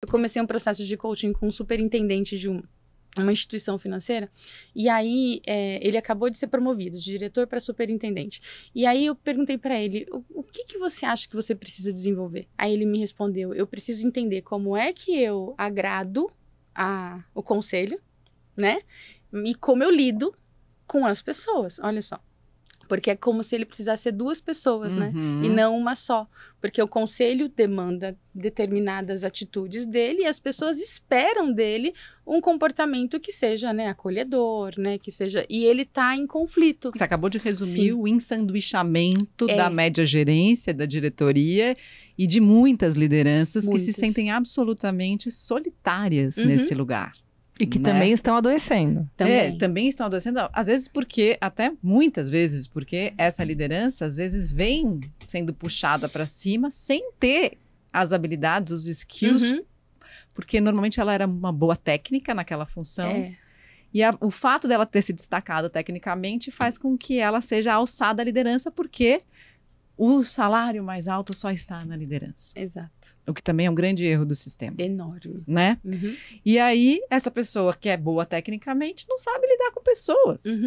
Eu comecei um processo de coaching com um superintendente de um, uma instituição financeira, e aí é, ele acabou de ser promovido de diretor para superintendente. E aí eu perguntei para ele, o, o que, que você acha que você precisa desenvolver? Aí ele me respondeu, eu preciso entender como é que eu agrado a, o conselho, né? E como eu lido com as pessoas, olha só. Porque é como se ele precisasse ser duas pessoas, né? uhum. né? E não uma só. Porque o conselho demanda determinadas atitudes dele e as pessoas esperam dele um comportamento que seja, né, acolhedor, né, que seja... E ele está em conflito. Você acabou de resumir Sim. o ensanduichamento é. da média gerência, da diretoria e de muitas lideranças muitas. que se sentem absolutamente solitárias uhum. nesse lugar. E que né? também estão adoecendo. Também. É, também estão adoecendo. Às vezes porque, até muitas vezes, porque essa liderança às vezes vem sendo puxada para cima sem ter as habilidades, os skills, uhum. porque normalmente ela era uma boa técnica naquela função. É. E a, o fato dela ter se destacado tecnicamente faz com que ela seja alçada à liderança, porque o salário mais alto só está na liderança. Exato. O que também é um grande erro do sistema. Enorme. Né? Uhum. E aí, essa pessoa que é boa tecnicamente não sabe lidar com pessoas. Uhum.